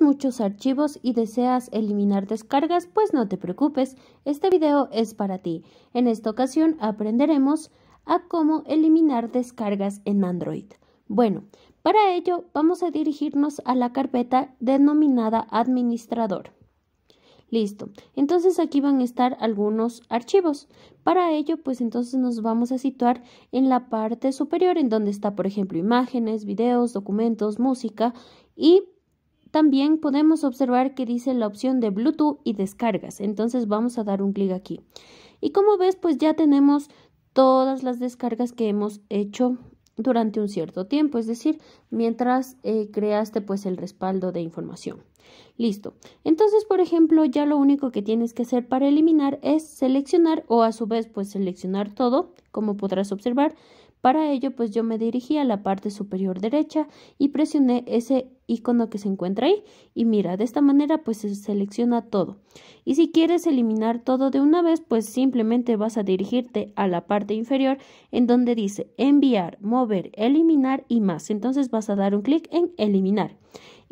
muchos archivos y deseas eliminar descargas, pues no te preocupes, este video es para ti. En esta ocasión aprenderemos a cómo eliminar descargas en Android. Bueno, para ello vamos a dirigirnos a la carpeta denominada administrador. Listo. Entonces aquí van a estar algunos archivos. Para ello, pues entonces nos vamos a situar en la parte superior, en donde está, por ejemplo, imágenes, videos, documentos, música y también podemos observar que dice la opción de Bluetooth y descargas. Entonces vamos a dar un clic aquí. Y como ves, pues ya tenemos todas las descargas que hemos hecho durante un cierto tiempo, es decir, mientras eh, creaste pues el respaldo de información. Listo. Entonces, por ejemplo, ya lo único que tienes que hacer para eliminar es seleccionar o a su vez pues seleccionar todo, como podrás observar. Para ello, pues yo me dirigí a la parte superior derecha y presioné ese icono que se encuentra ahí. Y mira, de esta manera pues se selecciona todo. Y si quieres eliminar todo de una vez, pues simplemente vas a dirigirte a la parte inferior en donde dice enviar, mover, eliminar y más. Entonces vas a dar un clic en eliminar.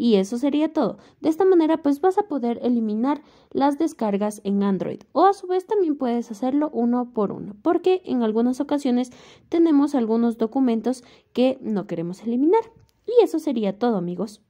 Y eso sería todo. De esta manera pues vas a poder eliminar las descargas en Android o a su vez también puedes hacerlo uno por uno porque en algunas ocasiones tenemos algunos documentos que no queremos eliminar. Y eso sería todo amigos.